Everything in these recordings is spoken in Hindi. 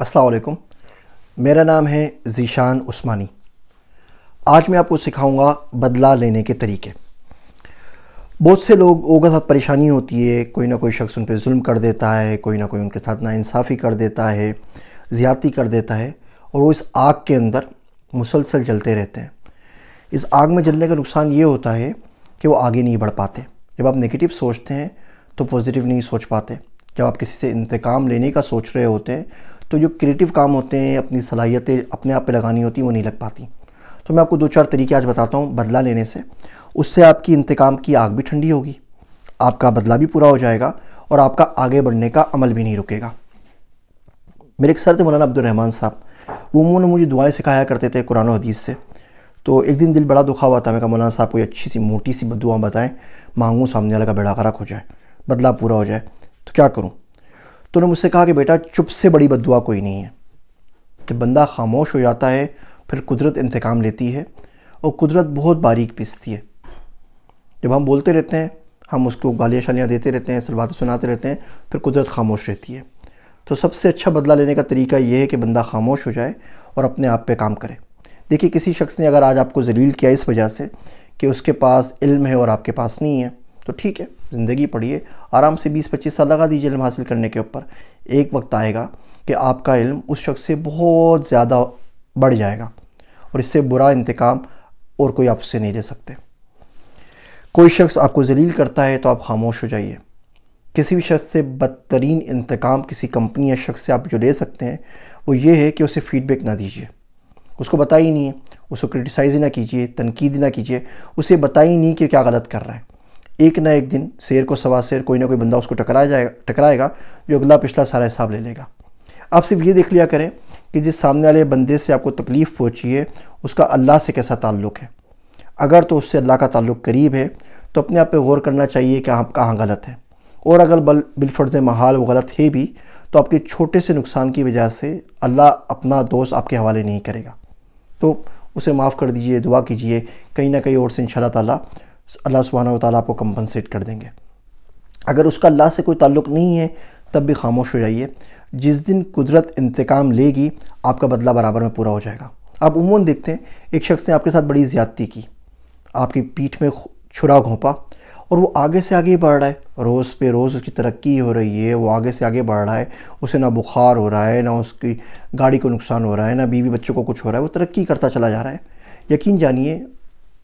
असलकुम मेरा नाम है ज़ीशान उस्मानी आज मैं आपको सिखाऊंगा बदला लेने के तरीके बहुत से लोग के साथ परेशानी होती है कोई ना कोई शख्स उन पर जुल्म कर देता है कोई ना कोई उनके साथ नासाफ़ी कर देता है ज़्यादती कर देता है और वो इस आग के अंदर मुसलसल जलते रहते हैं इस आग में जलने का नुकसान ये होता है कि वो आगे नहीं बढ़ पाते जब आप नेगेटिव सोचते हैं तो पॉजिटिव नहीं सोच पाते जब आप किसी से इंतकाम लेने का सोच रहे होते हैं तो जो क्रिएटिव काम होते हैं अपनी सलाहियतें अपने आप पे लगानी होती हैं वो नहीं लग पाती तो मैं आपको दो चार तरीके आज बताता हूँ बदला लेने से उससे आपकी इंतकाम की आग भी ठंडी होगी आपका बदला भी पूरा हो जाएगा और आपका आगे बढ़ने का अमल भी नहीं रुकेगा मेरे एक सर थे मौलाना अब्दुलरहमान साहब वो उन्होंने मुझे दुआएं सिखाया करते थे कुरान हदीस से तो एक दिन दिल बड़ा दुखा हुआ था मैं कहा मौलाना साहब कोई अच्छी सी मोटी सी दुआ बताएं मांगू सामने वाले का बेड़ा खराक हो जाए बदला पूरा हो जाए तो क्या करूँ तो उन्होंने मुझसे कहा कि बेटा चुप से बड़ी बदुआ कोई नहीं है जब बंदा खामोश हो जाता है फिर कुदरत इंतकाम लेती है और कुदरत बहुत बारीक पिसती है जब हम बोलते रहते हैं हम उसको गालियाँ शालियाँ देते रहते हैं सलवातें सुनाते रहते हैं फिर कुदरत खामोश रहती है तो सबसे अच्छा बदला लेने का तरीका यह है कि बंदा खामोश हो जाए और अपने आप पर काम करे देखिए किसी शख्स ने अगर आज आपको जलील किया इस वजह से कि उसके पास इल्म है और आपके पास नहीं है तो ठीक है ज़िंदगी पढ़िए आराम से 20-25 साल लगा दीजिए इल्म हासिल करने के ऊपर एक वक्त आएगा कि आपका इल्म उस शख्स से बहुत ज़्यादा बढ़ जाएगा और इससे बुरा इंतकाम और कोई आप उससे नहीं ले सकते कोई शख्स आपको जलील करता है तो आप खामोश हो जाइए किसी भी शख्स से बदतरीन इंतकाम किसी कंपनी या शख्स से आप जो ले सकते हैं वो ये है कि उसे फ़ीडबैक ना दीजिए उसको बताइए नहीं है उसको क्रिटिसाइज़ ही ना कीजिए तनकीद ना कीजिए उसे बताइए नहीं कि क्या गलत कर रहा है एक ना एक दिन शेर को सवा शेर कोई ना कोई बंदा उसको टकराया जाएगा टकराएगा जो अगला पिछला सारा हिसाब ले लेगा आप सिर्फ ये देख लिया करें कि जिस सामने वाले बंदे से आपको तकलीफ़ पहुँची है उसका अल्लाह से कैसा ताल्लुक़ है अगर तो उससे अल्लाह का ताल्लुक़ करीब है तो अपने आप पर गौर करना चाहिए कि आप कहाँ गलत हैं और अगर बल बिलफर्ज महाल वो गलत है भी तो आपके छोटे से नुकसान की वजह से अल्लाह अपना दोस्त आपके हवाले नहीं करेगा तो उसे माफ़ कर दीजिए दुआ कीजिए कहीं ना कहीं और से इन ताला अल्लाह सुबहाना ताली आपको कंपनसेट कर देंगे अगर उसका अल्लाह से कोई ताल्लुक़ नहीं है तब भी खामोश हो जाइए जिस दिन कुदरत इंतकाम लेगी आपका बदला बराबर में पूरा हो जाएगा आप उमून देखते हैं एक शख्स ने आपके साथ बड़ी ज़्यादती की आपकी पीठ में छुरा घोंपा और वो आगे से आगे बढ़ रहा है रोज़ पे रोज़ उसकी तरक्की हो रही है वो आगे से आगे बढ़ रहा है उसे ना बुखार हो रहा है ना उसकी गाड़ी को नुकसान हो रहा है ना बीवी बच्चों को कुछ हो रहा है वो तरक्की करता चला जा रहा है यकीन जानिए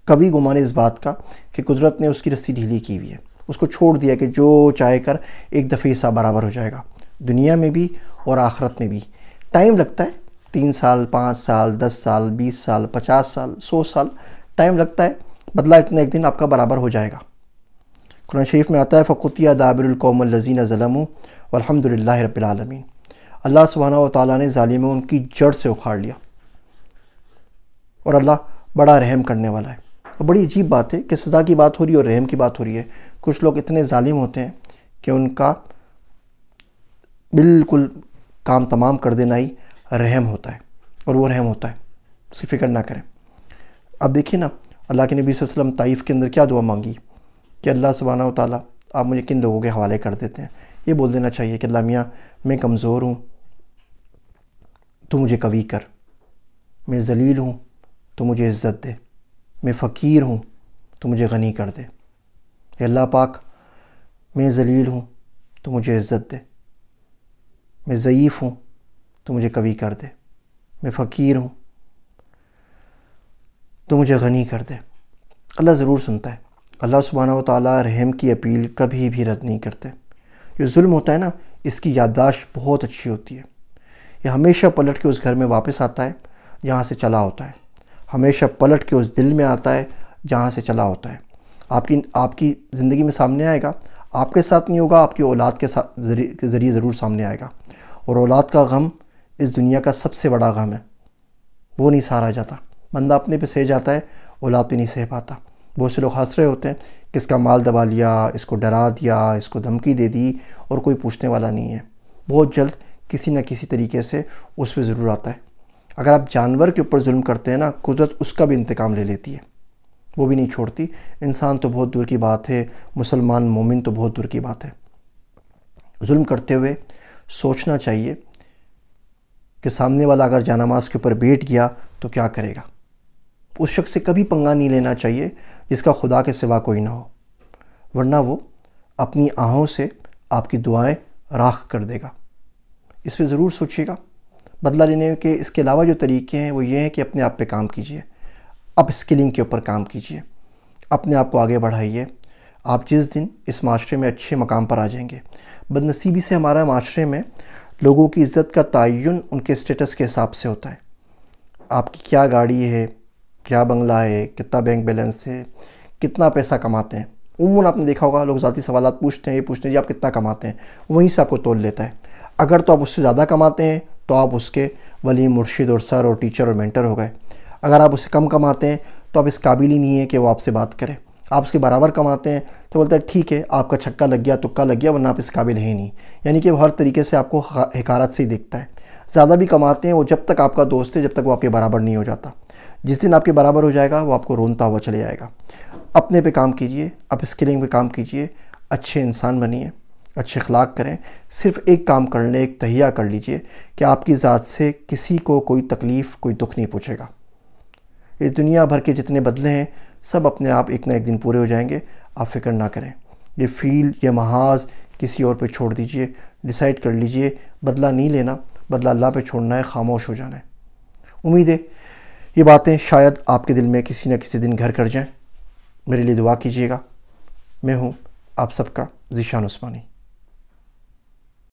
कभी गुमान इस बात का कि कुदरत ने उसकी रस्सी ढीली की हुई है उसको छोड़ दिया कि जो चाहे कर एक दफ़े हिस्सा बराबर हो जाएगा दुनिया में भी और आखरत में भी टाइम लगता है तीन साल पाँच साल दस साल बीस साल पचास साल सौ साल टाइम लगता है बदला इतना एक दिन आपका बराबर हो जाएगा कुरान शरीफ में आता है फ़कुतिया दाबिलकौम लजीन ज़लम अलहमदिल्ल रबालमीन अल्लाह सुबहाना ताली ने ालिम उनकी जड़ से उखाड़ लिया और अल्लाह बड़ा रहम करने वाला है और बड़ी अजीब बात है कि सज़ा की बात हो रही है और रहम की बात हो रही है कुछ लोग इतने ालिम होते हैं कि उनका बिल्कुल काम तमाम कर देना ही रहम होता है और वो रहम होता है उसकी फ़िक्र ना करें अब देखिए ना अल्लाह के नबी वसम तइफ़ के अंदर क्या दुआ मांगी कि अल्लाह सुबाना ताली आप मुझे किन लोगों के हवाले कर देते हैं ये बोल देना चाहिए कि अल्लाह मियाँ मैं कमज़ोर हूँ तो मुझे कवी कर मैं जलील हूँ तो मुझे इज़्ज़त दे मैं फ़कीर हूँ तो मुझे गनी कर दे अल्लाह पाक मैं जलील हूँ तो मुझे इज़्ज़त दे मैं ज़यीफ़ हूँ तो मुझे कवी कर दे मैं फ़कीर हूँ तो मुझे गनी कर दे अल्लाह ज़रूर सुनता है अल्लाह सुबहाना वाली रहम की अपील कभी भी रद्द नहीं करते जो जुल्म होता है ना इसकी याददाश्त बहुत अच्छी होती है यह हमेशा पलट के उस घर में वापस आता है जहाँ से चला होता है हमेशा पलट के उस दिल में आता है जहाँ से चला होता है आपकी आपकी ज़िंदगी में सामने आएगा आपके साथ नहीं होगा आपकी औलाद के साथ ज़रिए ज़रूर सामने आएगा और औलाद का गम इस दुनिया का सबसे बड़ा गम है वो नहीं सहारा जाता बंदा अपने पे सह जाता है औलाद पे नहीं सह पाता बहुत से लोग हंस रहे होते हैं कि इसका माल दबा लिया इसको डरा दिया इसको धमकी दे दी और कोई पूछने वाला नहीं है बहुत जल्द किसी न किसी तरीके से उस पर ज़रूर आता है अगर आप जानवर के ऊपर जुल्म करते हैं ना कुदरत उसका भी इंतकाम ले लेती है वो भी नहीं छोड़ती इंसान तो बहुत दूर की बात है मुसलमान मोमिन तो बहुत दूर की बात है जुल्म करते हुए सोचना चाहिए कि सामने वाला अगर जानमाज के ऊपर बैठ गया तो क्या करेगा उस शख्स से कभी पंगा नहीं लेना चाहिए जिसका खुदा के सिवा कोई ना हो वरना वो अपनी आहों से आपकी दुआएं राख कर देगा इस पर ज़रूर सोचिएगा बदला लेने के इसके अलावा जो तरीके हैं वो ये हैं कि अपने आप पे काम कीजिए अप स्किलिंग के ऊपर काम कीजिए अपने आप को आगे बढ़ाइए आप जिस दिन इस माशरे में अच्छे मकाम पर आ जाएंगे बदनसीबी से हमारा माशरे में लोगों की इज़्ज़त का तयन उनके स्टेटस के हिसाब से होता है आपकी क्या गाड़ी है क्या बंगला है कितना बैंक बैलेंस है कितना पैसा कमाते हैं उमून आपने देखा होगा लोग ज़ाती सवाल पूछते हैं ये पूछते हैं जी आप कितना कमाते हैं वहीं से आपको तोल लेता है अगर तो आप उससे ज़्यादा कमाते हैं तो आप उसके वली मुर्शिद और सर और टीचर और मेंटर हो गए अगर आप उससे कम कमाते हैं तो आप इस काबिल ही नहीं है कि वो आपसे बात करें आप उसके बराबर कमाते हैं तो बोलता है ठीक है आपका छक्का लग गया तुक्का लग गया वरना आप इस काबिल है नहीं यानी कि वो हर तरीके से आपको हकारत से ही देखता है ज़्यादा भी कमाते हैं वो जब तक आपका दोस्त है जब तक वो आपके बराबर नहीं हो जाता जिस दिन आपके बराबर हो जाएगा वो आपको रोनता हुआ चले जाएगा अपने पे काम कीजिए आप स्किलिंग पे काम कीजिए अच्छे इंसान बनिए अच्छे अखलाक करें सिर्फ एक काम कर लें एक तहिया कर लीजिए कि आपकी ज़ात से किसी को कोई तकलीफ़ कोई दुख नहीं पूछेगा ये दुनिया भर के जितने बदले हैं सब अपने आप एक ना एक दिन पूरे हो जाएंगे आप फिक्र ना करें ये फील ये महाज किसी और पे छोड़ दीजिए डिसाइड कर लीजिए बदला नहीं लेना बदला अल्लाह पे छोड़ना है खामोश हो जाना है उम्मीद है ये बातें शायद आपके दिल में किसी न किसी दिन घर कर जाएं मेरे लिए दुआ कीजिएगा मैं हूँ आप सबका ज़िशान उस्मानी